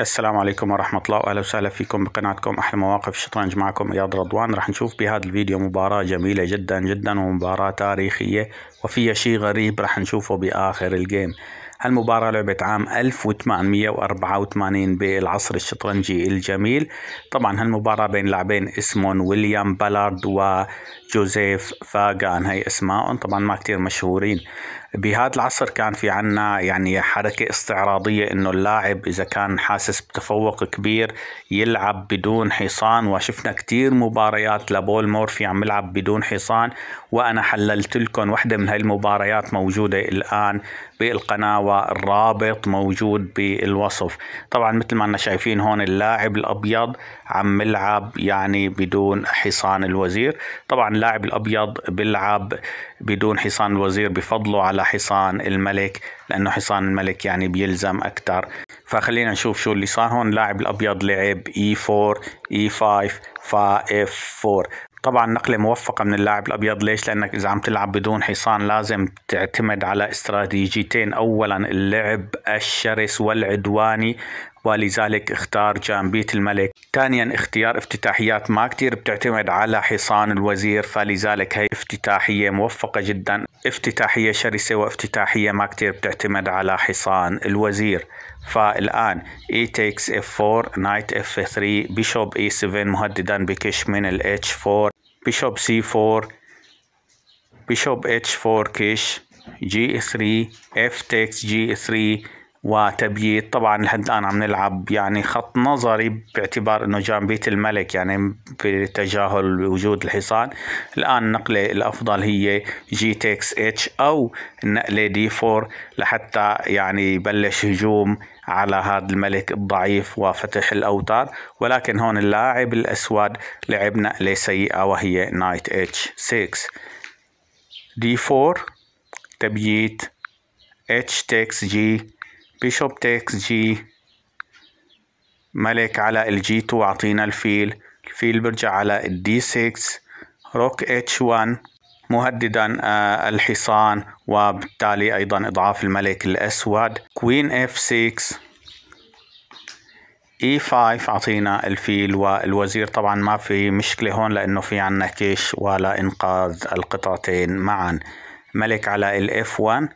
السلام عليكم ورحمة الله وأهلا وسهلا فيكم بقناتكم أحلى مواقف الشطرنج معكم إياد رضوان راح نشوف بهذا الفيديو مباراة جميلة جدا جدا ومباراة تاريخية وفيها شيء غريب راح نشوفه بآخر الجيم هالمباراة لعبت عام 1884 بالعصر الشطرنجي الجميل طبعا هالمباراة بين لاعبين اسمهم ويليام بالارد وجوزيف فاغان هي اسمائهم طبعا ما كتير مشهورين بهذا العصر كان في عنا يعني حركة استعراضية انه اللاعب اذا كان حاسس بتفوق كبير يلعب بدون حصان وشفنا كتير مباريات لبول مورفي عم يلعب بدون حصان وانا حللت لكم وحدة من هاي المباريات موجودة الان بالقناة والرابط موجود بالوصف طبعا مثل ما احنا شايفين هون اللاعب الابيض عم يلعب يعني بدون حصان الوزير طبعا اللاعب الابيض بيلعب بدون حصان الوزير بفضله على حصان الملك لانه حصان الملك يعني بيلزم اكثر فخلينا نشوف شو اللي صار هون اللاعب الابيض لعب e4 e5 فا اف 4 طبعا نقله موفقه من اللاعب الابيض ليش لانك اذا عم تلعب بدون حصان لازم تعتمد على استراتيجيتين اولا اللعب الشرس والعدواني ولذلك اختار جامبيت الملك ثانيا اختيار افتتاحيات ما كتير بتعتمد على حصان الوزير فلذلك هي افتتاحية موفقة جدا افتتاحية شرسة وافتتاحية ما كتير بتعتمد على حصان الوزير فالآن e takes f4 knight f3 bishop e7 مهددا بكش من ال h4 bishop c4 bishop h4 كش g3 f takes g3 وتبييت طبعا لحد الان عم نلعب يعني خط نظري باعتبار انه جان بيت الملك يعني بتجاهل وجود الحصان الان النقله الافضل هي جي تكس اتش او النقله دي 4 لحتى يعني يبلش هجوم على هذا الملك الضعيف وفتح الاوتار ولكن هون اللاعب الاسود لعب نقله سيئه وهي نايت اتش 6 دي 4 تبييت اتش تكس جي بيشوب تيكس جي ملك على الجي 2 عطينا الفيل الفيل برجع على الدي 6 روك اتش 1 مهددا آه، الحصان وبالتالي أيضا إضعاف الملك الأسود كوين اف 6 اي 5 عطينا الفيل والوزير طبعا ما في مشكلة هون لأنه في عنا كيش ولا إنقاذ القطعتين معا ملك على الاف 1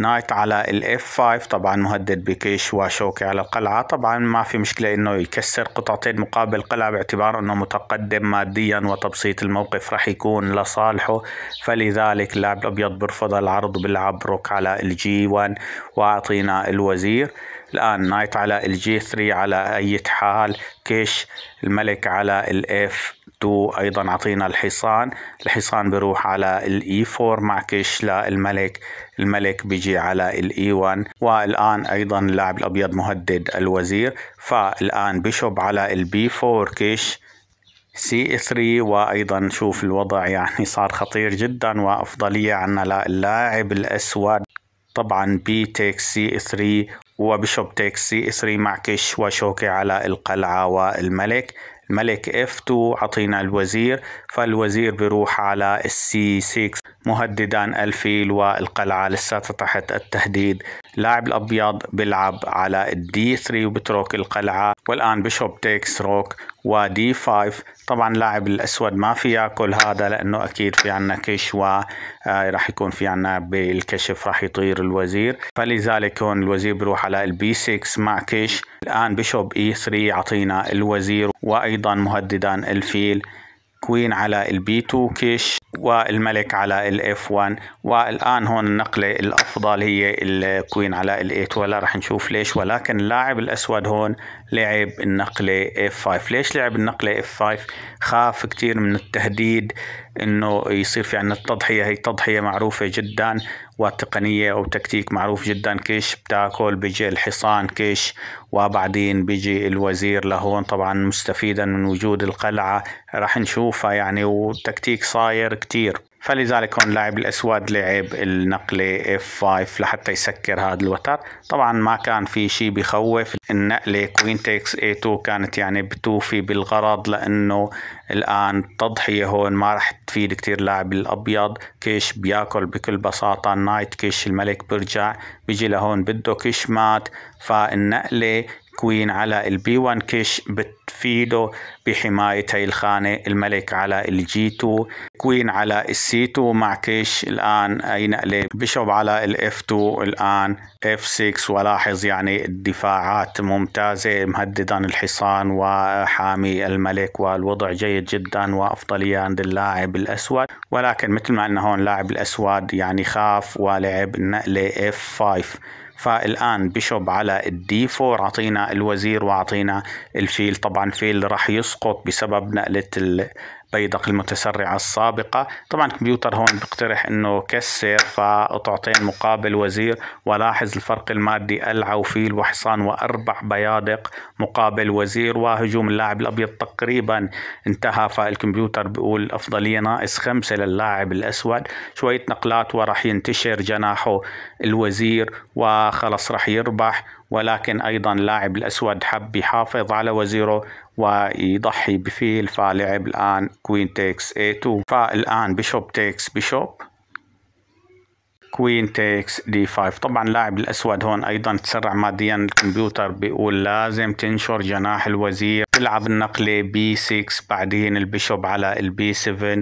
نايت على الاف 5 طبعا مهدد بكيش وشوكي على القلعة طبعا ما في مشكلة انه يكسر قطعتين مقابل قلعة باعتبار انه متقدم ماديا وتبسيط الموقف راح يكون لصالحه فلذلك اللاعب الابيض برفض العرض بيلعب روك على الجي 1 واعطينا الوزير الان نايت على الجي 3 على اي حال كيش الملك على الاف تو ايضا عطينا الحصان الحصان بروح على الاي 4 e مع كش للملك الملك بيجي على الاي 1 e والان ايضا اللاعب الابيض مهدد الوزير فالان بيشوب على البي 4 كش سي 3 وايضا شوف الوضع يعني صار خطير جدا وافضليه عنا للاعب الاسود طبعا بي تيك سي 3 وبشوب تيك سي 3 مع كش وشوكي على القلعة والملك الملك F2 عطينا الوزير فالوزير بيروح على السي 6 مهددا الفيل والقلعة لساتها تحت التهديد لاعب الأبيض بيلعب على الدي 3 وبترك القلعة والآن بيشوب تيكس روك ودي 5 طبعا لاعب الأسود ما في ياكل هذا لأنه أكيد في عنا كش و آه، راح يكون في عنا بالكشف راح يطير الوزير فلذلك هون الوزير بيروح على البي 6 مع كش الآن بيشوب اي e 3 يعطينا الوزير وأيضا مهددا الفيل كوين على البي 2 كيش والملك على الاف 1 والان هون النقله الافضل هي الكوين على الاي 2 ولا رح نشوف ليش ولكن اللاعب الاسود هون لعب النقله اف 5 ليش لعب النقله اف 5 خاف كثير من التهديد انه يصير في عندنا التضحيه هي تضحيه معروفه جدا وتقنيه او تكتيك معروف جدا كيش بتاكل بيجي الحصان كيش وبعدين بيجي الوزير لهون طبعا مستفيدا من وجود القلعه راح نشوفها يعني وتكتيك صاير كتير فلذلك هون لاعب الاسود لعب النقله اف 5 لحتى يسكر هذا الوتر طبعا ما كان في شيء بخوف النقله كوين تيكس اي 2 كانت يعني بتوفي بالغرض لانه الان التضحيه هون ما راح تفيد كثير لاعب الابيض كيش بياكل بكل بساطه نايت كيش الملك بيرجع بيجي لهون بده كيش مات فالنقله التكوين على البي 1 كيش بتفيده بحماية هاي الخانة الملك على الجي 2 تكوين على السي 2 مع كيش الآن أي نقلة بشوب على الاف 2 الآن اف 6 ولاحظ يعني الدفاعات ممتازة مهددا الحصان وحامي الملك والوضع جيد جدا وأفضلية عند اللاعب الأسود ولكن مثل ما أنه هون لاعب الأسود يعني خاف ولعب نقلة اف 5 فالآن بيشوب على الدي 4 أعطينا الوزير وأعطينا الفيل طبعا فيل راح يسقط بسبب نقلة بيدق المتسرعة السابقة طبعا الكمبيوتر هون بيقترح انه كسر فتعطين مقابل وزير ولاحظ الفرق المادي العوفيل وحصان واربع بيادق مقابل وزير وهجوم اللاعب الابيض تقريبا انتهى فالكمبيوتر بيقول افضلية ناقص خمسة للاعب الاسود شوية نقلات وراح ينتشر جناحه الوزير وخلص راح يربح ولكن أيضا لاعب الأسود حب يحافظ على وزيره ويضحي بفيل فلعب الآن كوين تيكس اي 2 فالآن بشوب تيكس بشوب كوين تيكس دي 5 طبعا لاعب الاسود هون ايضا تسرع ماديا الكمبيوتر بيقول لازم تنشر جناح الوزير تلعب النقله بي 6 بعدين البيشوب على البي 7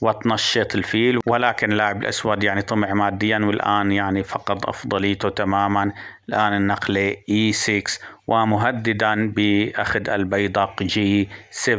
وتنشط الفيل ولكن اللاعب الأسود يعني طمع ماديا والآن يعني فقد أفضليته تماما الآن النقلة E6 ومهددا بأخذ البيدق G7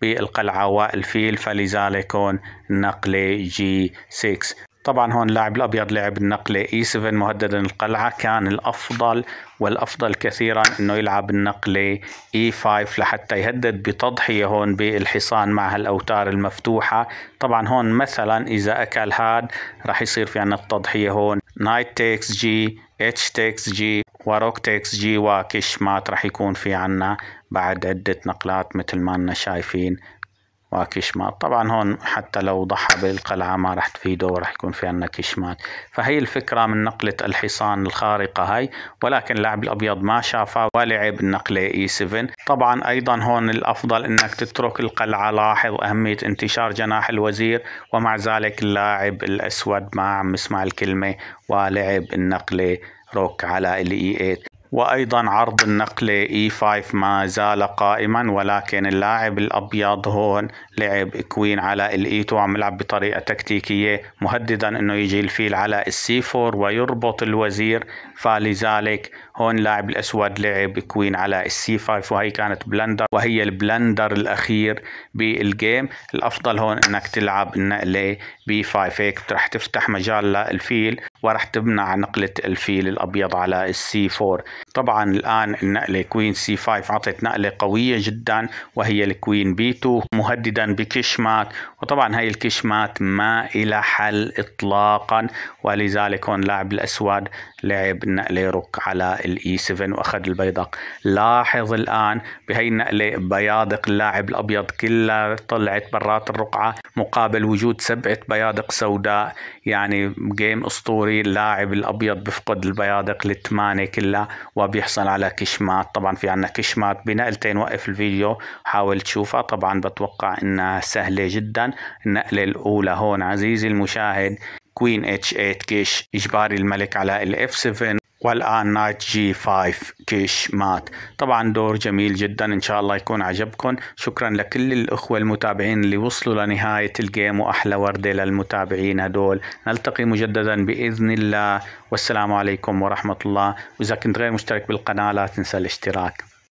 بالقلعة والفيل فلذلك هون النقلة G6 طبعا هون اللاعب الابيض لعب النقله اي 7 مهددا القلعه كان الافضل والافضل كثيرا انه يلعب النقله اي 5 لحتى يهدد بتضحيه هون بالحصان مع هالاوتار المفتوحه طبعا هون مثلا اذا اكل هاد راح يصير في عندنا التضحيه هون نايت تيكس جي اتش تيكس جي وروك تيكس جي وكش مات راح يكون في عنا بعد عدة نقلات مثل ما انا شايفين وكشمات طبعا هون حتى لو ضحى بالقلعة ما راح تفيده وراح يكون في عندنا كشمات فهي الفكرة من نقلة الحصان الخارقة هاي ولكن اللاعب الأبيض ما شافها ولعب النقلة اي 7 طبعا أيضا هون الأفضل أنك تترك القلعة لاحظ أهمية انتشار جناح الوزير ومع ذلك اللاعب الأسود ما عم يسمع الكلمة ولعب النقلة روك على الاي 8 e وأيضا عرض النقلة E5 ما زال قائما ولكن اللاعب الأبيض هون لعب كوين على E2 عم يلعب بطريقة تكتيكية مهددا أنه يجي الفيل على c 4 ويربط الوزير فلذلك هون لاعب الأسود لعب كوين على السي 5 وهي كانت بلندر وهي البلندر الأخير بالجيم الأفضل هون أنك تلعب النقلة بي 5 هيك رح تفتح مجال للفيل ورح تمنع نقلة الفيل الأبيض على السي 4 طبعا الآن النقلة كوين سي 5 عطت نقلة قوية جدا وهي الكوين بي 2 مهددا بكشمات وطبعا هاي الكشمات ما إلى حل إطلاقا ولذلك هون لاعب الأسود لعب نقلة روك على الاي 7 واخذ البيضاء لاحظ الان بهي النقله بيادق اللاعب الابيض كلها طلعت برات الرقعه مقابل وجود سبعه بيادق سوداء يعني جيم اسطوري اللاعب الابيض بفقد البيادق الثمانيه كلها وبيحصل على كشمات طبعا في عندنا كشمات بنقلتين وقف الفيديو حاول تشوفها طبعا بتوقع انها سهله جدا النقله الاولى هون عزيزي المشاهد كوين اتش 8 كيش اجباري الملك على الاف 7 والآن نايت جي 5 كيش مات طبعا دور جميل جدا إن شاء الله يكون عجبكم شكرا لكل الأخوة المتابعين اللي وصلوا لنهاية الجيم وأحلى وردة للمتابعين هدول نلتقي مجددا بإذن الله والسلام عليكم ورحمة الله وإذا كنت غير مشترك بالقناة لا تنسى الاشتراك